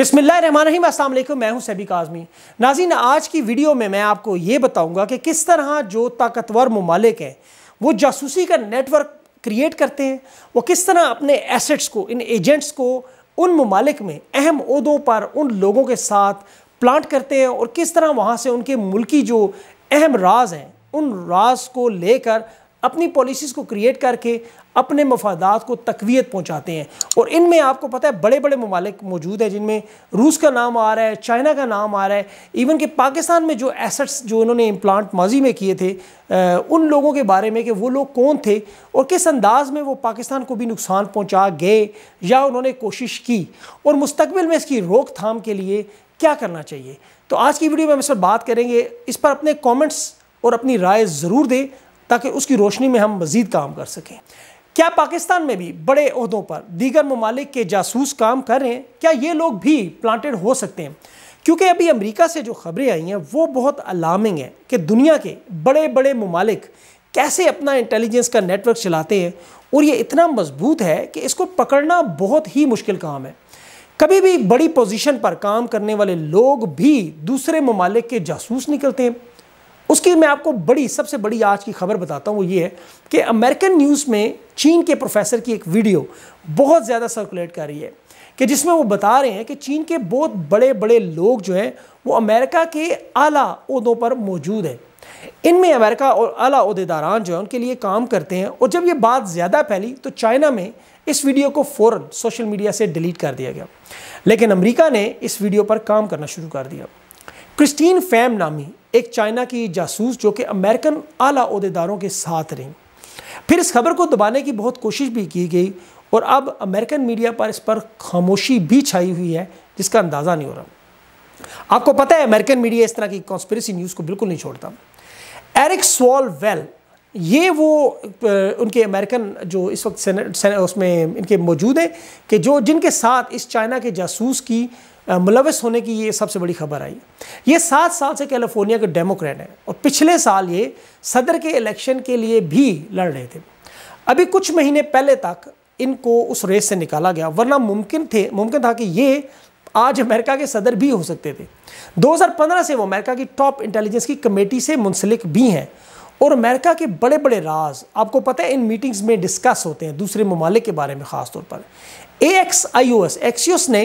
बिसमीम असल मैं हूं सैबिक आज़मी नाजीन आज की वीडियो में मैं आपको ये बताऊंगा कि किस तरह जो ताकतवर ममालिक हैं वो जासूसी का नेटवर्क क्रिएट करते हैं वो किस तरह अपने एसेट्स को इन एजेंट्स को उन ममालिक में अहम उहदों पर उन लोगों के साथ प्लांट करते हैं और किस तरह वहाँ से उनके मुल्की जो अहम राज हैं उन राज को लेकर अपनी पॉलिसीज़ को क्रिएट करके अपने मफादात को तकवीत पहुँचाते हैं और इनमें आपको पता है बड़े बड़े ममालिक मौजूद हैं जिनमें रूस का नाम आ रहा है चाइना का नाम आ रहा है इवन कि पाकिस्तान में जो एसेट्स जो इन्होंने इम्प्लांट माजी में किए थे आ, उन लोगों के बारे में कि वो लोग कौन थे और किस अंदाज में वो पाकिस्तान को भी नुकसान पहुँचा गए या उन्होंने कोशिश की और मुस्तबिल में इसकी रोकथाम के लिए क्या करना चाहिए तो आज की वीडियो में हम इस पर बात करेंगे इस पर अपने कॉमेंट्स और अपनी राय ज़रूर दें ताकि उसकी रोशनी में हम मज़ीद काम कर सकें क्या पाकिस्तान में भी बड़े अहदों पर दीगर ममालिक के जासूस काम कर रहे हैं क्या ये लोग भी प्लांटेड हो सकते हैं क्योंकि अभी अमेरिका से जो खबरें आई हैं वो बहुत अलार्मिंग है कि दुनिया के बड़े बड़े ममालिक कैसे अपना इंटेलिजेंस का नेटवर्क चलाते हैं और ये इतना मजबूत है कि इसको पकड़ना बहुत ही मुश्किल काम है कभी भी बड़ी पोजीशन पर काम करने वाले लोग भी दूसरे ममालिक के जासूस निकलते हैं उसकी मैं आपको बड़ी सबसे बड़ी आज की खबर बताता हूँ वो ये है कि अमेरिकन न्यूज़ में चीन के प्रोफेसर की एक वीडियो बहुत ज़्यादा सर्कुलेट कर रही है कि जिसमें वो बता रहे हैं कि चीन के बहुत बड़े बड़े लोग जो हैं वो अमेरिका के आला उहदों पर मौजूद हैं इनमें अमेरिका और आला अहदेदारान जो है उनके लिए काम करते हैं और जब ये बात ज़्यादा फैली तो चाइना में इस वीडियो को फ़ौर सोशल मीडिया से डिलीट कर दिया गया लेकिन अमेरिका ने इस वीडियो पर काम करना शुरू कर दिया क्रिस्टीन फैम नामी एक चाइना की जासूस जो कि अमेरिकन आला अहदेदारों के साथ रही फिर इस खबर को दबाने की बहुत कोशिश भी की गई और अब अमेरिकन मीडिया पर इस पर खामोशी भी छाई हुई है जिसका अंदाज़ा नहीं हो रहा आपको पता है अमेरिकन मीडिया इस तरह की कॉन्स्परेसी न्यूज़ को बिल्कुल नहीं छोड़ता एरिक स्वॉल वेल ये वो उनके अमेरिकन जो इस वक्त सेने, उसमें इनके मौजूद हैं कि जो जिनके साथ इस चाइना के जासूस की मुलवस होने की ये सबसे बड़ी खबर आई ये सात साल से कैलिफोर्निया के डेमोक्रेट हैं और पिछले साल ये सदर के इलेक्शन के लिए भी लड़ रहे थे अभी कुछ महीने पहले तक इनको उस रेस से निकाला गया वरना मुमकिन थे मुमकिन था कि ये आज अमेरिका के सदर भी हो सकते थे 2015 से वो अमेरिका की टॉप इंटेलिजेंस की कमेटी से मुंसलिक भी हैं और अमेरिका के बड़े बड़े राज आपको पता है इन मीटिंग्स में डिस्कस होते हैं दूसरे ममालिक के बारे में ख़ास तौर पर A X I O S Axios ने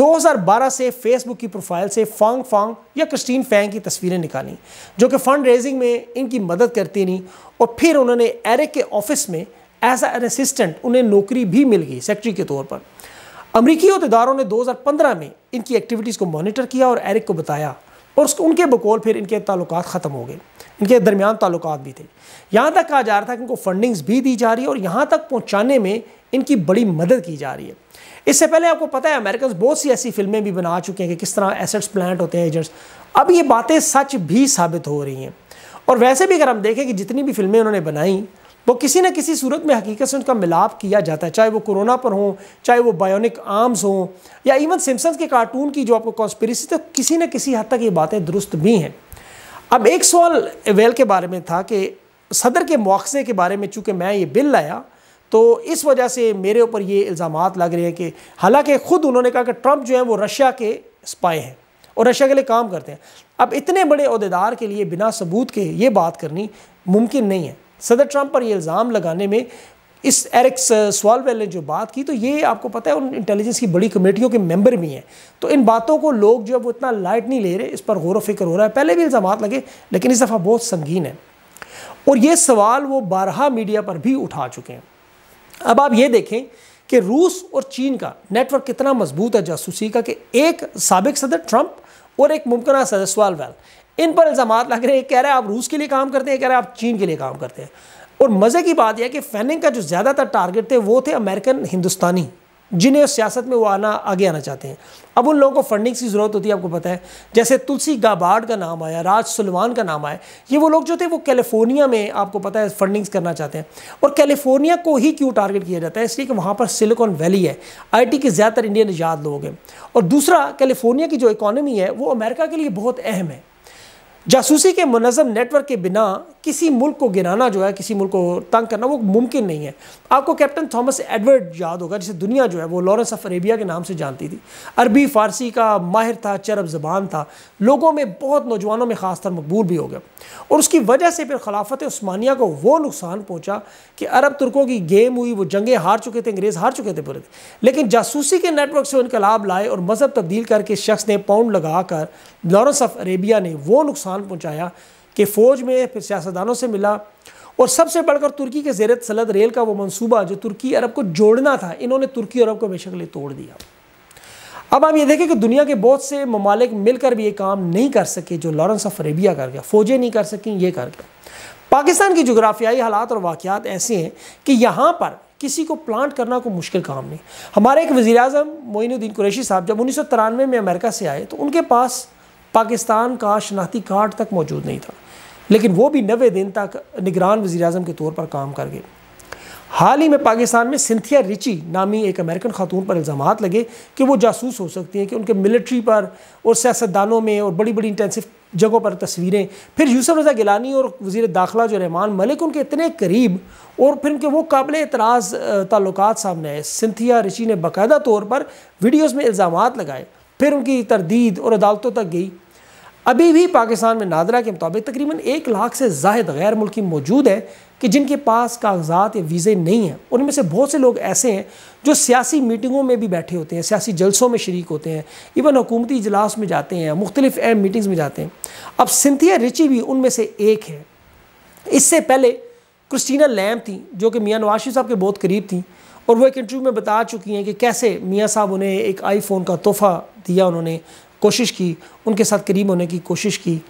2012 से फेसबुक की प्रोफाइल से फांग फांग या क्रिस्टीन फैंग की तस्वीरें निकाली जो कि फंड रेजिंग में इनकी मदद करती रहीं और फिर उन्होंने एरिक के ऑफिस में एज एन असिस्टेंट उन्हें नौकरी भी मिल गई सेक्रेटरी के तौर पर अमरीकी अहदेदारों ने पंद्रह में इनकी एक्टिविटीज़ को मॉनिटर किया और एरिक को बताया और उसको उनके बकौल फिर इनके ताल्लुक ख़त्म हो गए इनके दरमियान ताल्लुक भी थे यहाँ तक कहा जा रहा था कि इनको फंडिंग्स भी दी जा रही है और यहाँ तक पहुँचाने में इनकी बड़ी मदद की जा रही है इससे पहले आपको पता है अमेरिकन बहुत सी ऐसी फिल्में भी बना चुके हैं कि किस तरह एसेट्स प्लांट होते हैं एजेंट्स अब ये बातें सच भी साबित हो रही हैं और वैसे भी अगर हम देखें कि जितनी भी फिल्में उन्होंने बनाई वो किसी न किसी सूरत में हकीकत से उनका मिलाप किया जाता है चाहे वो कोरोना पर हो चाहे वो बायोनिक आर्म्स हों या इवन सिम्सन के कार्टून की जो आपको कॉन्स्परेसी तो किसी न किसी हद तक ये बातें दुरुस्त भी हैं अब एक सवाल वेल के बारे में था कि सदर के मुआवजे के बारे में चूँकि मैं ये बिल लाया तो इस वजह से मेरे ऊपर ये इल्ज़ाम लग रहे हैं कि हालांकि ख़ुद उन्होंने कहा कि ट्रंप जो है वो रशिया के स्पाए हैं और रशिया के लिए काम करते हैं अब इतने बड़े अहदेदार के लिए बिना सबूत के ये बात करनी मुमकिन नहीं है सदर ट्रंप पर यह इल्ज़ाम लगाने में इस एरिक्स सवालवेल ने जो बात की तो ये आपको पता है उन इंटेलिजेंस की बड़ी कमेटियों के मेंबर भी हैं तो इन बातों को लोग जो है वो इतना लाइट नहीं ले रहे इस पर गौर फिक्र हो रहा है पहले भी इल्ज़ाम लगे लेकिन इस दफ़ा बहुत संगीन है और ये सवाल वो बारहा मीडिया पर भी उठा चुके हैं अब आप ये देखें कि रूस और चीन का नेटवर्क कितना मजबूत है जासूसी का कि एक सबक सदर ट्रंप और एक मुमकिन सदर सवाल वैल इन पर इल्ज़ाम लग रहे हैं कह रहे हैं आप रूस के लिए काम करते हैं कह रहे हैं आप चीन के लिए काम करते हैं और मज़े की बात यह कि फैनिंग का जो ज़्यादातर टारगेट थे वो थे अमेरिकन हिंदुस्तानी जिन्हें सियासत में वो आना आगे आना चाहते हैं अब उन लोगों को फंडिंग्स की ज़रूरत होती है आपको पता है जैसे तुलसी गाबार्ड का नाम आया राज सलमान का नाम आया ये वो लोग जो थे वो कैलिफोर्निया में आपको पता है फंडिंग्स करना चाहते हैं और कैलिफोर्निया को ही क्यों टारगेट किया जाता है इसलिए कि वहाँ पर सिलिकॉन वैली है टी के ज़्यादातर इंडियन याद लोग हैं और दूसरा कैलिफोर्निया की जो इकानमी है वो अमेरिका के लिए बहुत अहम है जासूसी के मनज़म नेटवर्क के बिना किसी मुल्क को गिराना जो है किसी मुल्क को तंग करना वो मुमकिन नहीं है आपको कैप्टन थॉमस एडवर्ड याद होगा जिसे दुनिया जो है वो लॉरेंस ऑफ अरेबिया के नाम से जानती थी अरबी फ़ारसी का माहिर था चरब ज़बान था लोगों में बहुत नौजवानों में ख़ासतर मकबूल भी हो गया और उसकी वजह से फिर खिलाफत स्मानिया को वो नुकसान पहुँचा कि अरब तुर्कों की गेम हुई वो जंगें हार चुके थे अंग्रेज़ हार चुके थे पूरे लेकिन जासूसी के नेटवर्क से इनकलाब लाए और मज़हब तब्दील करके शख्स ने पाउंड लगा कर लॉरेंस ऑफ अरेबिया ने वो नुकसान पहुँचाया कि फ़ौज में फिर सियासतदानों से मिला और सबसे बढ़कर तुर्की के जेर सलद रेल का वो मनसूबा जो तुर्की अरब को जोड़ना था इन्होंने तुर्की अरब को बेशकल तोड़ दिया अब हम ये देखें कि दुनिया के बहुत से ममालिक मिलकर भी ये काम नहीं कर सके जो लॉरेंस ऑफ अरेबिया कर गया फ़ौजें नहीं कर सकें ये कर गया पाकिस्तान की जोग्राफियाई हालात और वाक़ात ऐसे हैं कि यहाँ पर किसी को प्लांट करना कोई मुश्किल काम नहीं हमारे एक वज़ी अजम मोइनुद्दीन कुरैशी साहब जब उन्नीस सौ तिरानवे में अमेरिका से आए तो उनके पास पाकिस्तान का शनाख्ती कार्ड तक मौजूद नहीं था लेकिन वो भी नबे दिन तक निगरान वजी अजम के तौर पर काम कर गए हाल ही में पाकिस्तान में सिंथिया रिची नामी एक अमेरिकन खातून पर इल्ज़ाम लगे कि वो जासूस हो सकती हैं कि उनके मिलिट्री पर और सियासतदानों में और बड़ी बड़ी इंटेंसिव जगहों पर तस्वीरें फिर यूसफ रजा गिलानी और वजीर दाखिला जो रहमान मलिक उनके इतने करीब और फिर उनके वो काबिल एतराज़ ताल्लुक सामने आए सिंथिया रिची ने बाकायदा तौर पर वीडियोज़ में इल्ज़ाम लगाए फिर उनकी तरदीद और अदालतों तक गई अभी भी पाकिस्तान में नादरा के मुताबिक तकरीबन एक लाख से जायद गैर मुल्की मौजूद हैं कि जिनके पास कागजात या वीज़े नहीं हैं उनमें से बहुत से लोग ऐसे हैं जो सियासी मीटिंगों में भी बैठे होते हैं सियासी जलसों में शरीक होते हैं इवन हुकूमती इजलास में जाते हैं मुख्तलिफ अहम मीटिंग्स में जाते हैं अब सिंथिया रिची भी उनमें से एक है इससे पहले क्रिस्टीना लैम थी जो कि मियाँ नवाशी साहब के बहुत करीब थी और वो एक इंटरव्यू में बता चुकी हैं कि कैसे मियाँ साहब उन्हें एक आईफोन का तोहफ़ा दिया उन्होंने कोशिश की उनके साथ करीब होने की कोशिश की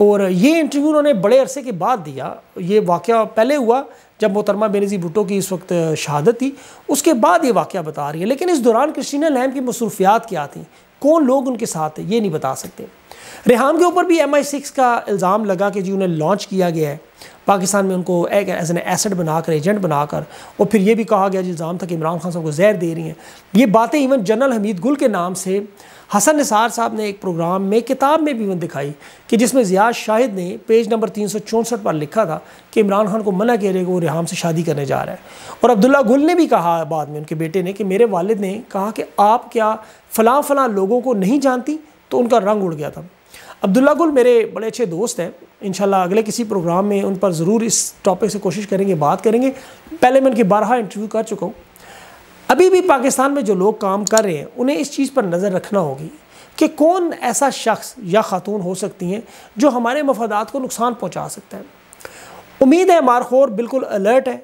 और ये इंटरव्यू उन्होंने बड़े अरसे के बाद दिया ये वाक़ पहले हुआ जब मोहतरमा बेनजी भुटो की इस वक्त शहादत थी उसके बाद ये वाक़ बता रही है लेकिन इस दौरान क्रिस्टीना लैम की मसरूफियात क्या थी कौन लोग उनके साथ थे ये नहीं बता सकते रेहान के ऊपर भी एम आई सिक्स का इल्ज़ाम लगा कि जी उन्हें लॉन्च किया गया है पाकिस्तान में उनको एक एज एन एसेट बनाकर एजेंट बनाकर और फिर ये भी कहा गया इल्ज़ाम था कि इमरान खान साहब को जहर दे रही हैं ये बातें इवन जनरल हमीद गुल के नाम से हसन निसार साहब ने एक प्रोग्राम में किताब में भी इवन दिखाई कि जिसमें जियाज शाहिद ने पेज नंबर तीन सौ चौंसठ पर लिखा था कि इमरान खान को मना किया वो रेहाम से शादी करने जा रहा है और अब्दुल्ला गुल ने भी कहा बाद में उनके बेटे ने कि मेरे वालिद ने कहा कि आप क्या फ़लाँ फ़लाँ लोगों को नहीं जानती तो उनका रंग उड़ गया था अब्दुल्ला गुल मेरे बड़े अच्छे दोस्त हैं इन अगले किसी प्रोग्राम में उन पर ज़रूर इस टॉपिक से कोशिश करेंगे बात करेंगे पहले मैं उनकी बारह इंटरव्यू कर चुका हूँ अभी भी पाकिस्तान में जो लोग काम कर रहे हैं उन्हें इस चीज़ पर नज़र रखना होगी कि कौन ऐसा शख्स या ख़ातून हो सकती हैं जो हमारे मफादात को नुकसान पहुँचा सकता है उम्मीद है मारखोर बिल्कुल अलर्ट है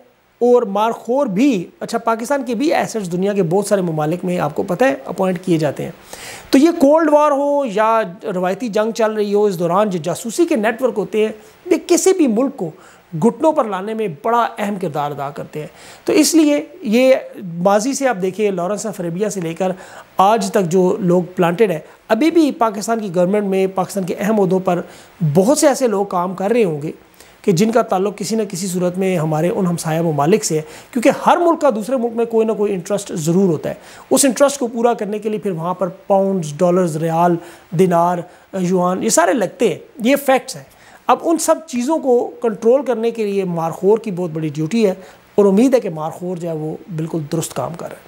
और मारखोर भी अच्छा पाकिस्तान के भी एसेट्स दुनिया के बहुत सारे ममालिक में आपको पता है अपॉइंट किए जाते हैं तो ये कोल्ड वार हो या रवायती जंग चल रही हो इस दौरान जो जासूसी के नेटवर्क होते हैं वे किसी भी मुल्क को घुटनों पर लाने में बड़ा अहम किरदार अदा करते हैं तो इसलिए ये माजी से आप देखिए लॉरेंस ऑफ अरेबिया से लेकर आज तक जो लोग प्लांटेड है अभी भी पाकिस्तान की गवर्नमेंट में पाकिस्तान के अहम उहदों पर बहुत से ऐसे लोग काम कर रहे होंगे कि जिनका ताल्लुक किसी न किसी सूरत में हमारे उन हमसाया ममालिक से है क्योंकि हर मुल्क का दूसरे मुल्क में कोई ना कोई इंटरेस्ट ज़रूर होता है उस इंटरेस्ट को पूरा करने के लिए फिर वहाँ पर पाउंड्स डॉलर्स रियाल दिनार युआन ये सारे लगते हैं ये फैक्ट्स हैं अब उन सब चीज़ों को कंट्रोल करने के लिए मारखोर की बहुत बड़ी ड्यूटी है और उम्मीद है कि मारखोर जो है वो बिल्कुल दुरुस्त काम कर रहे हैं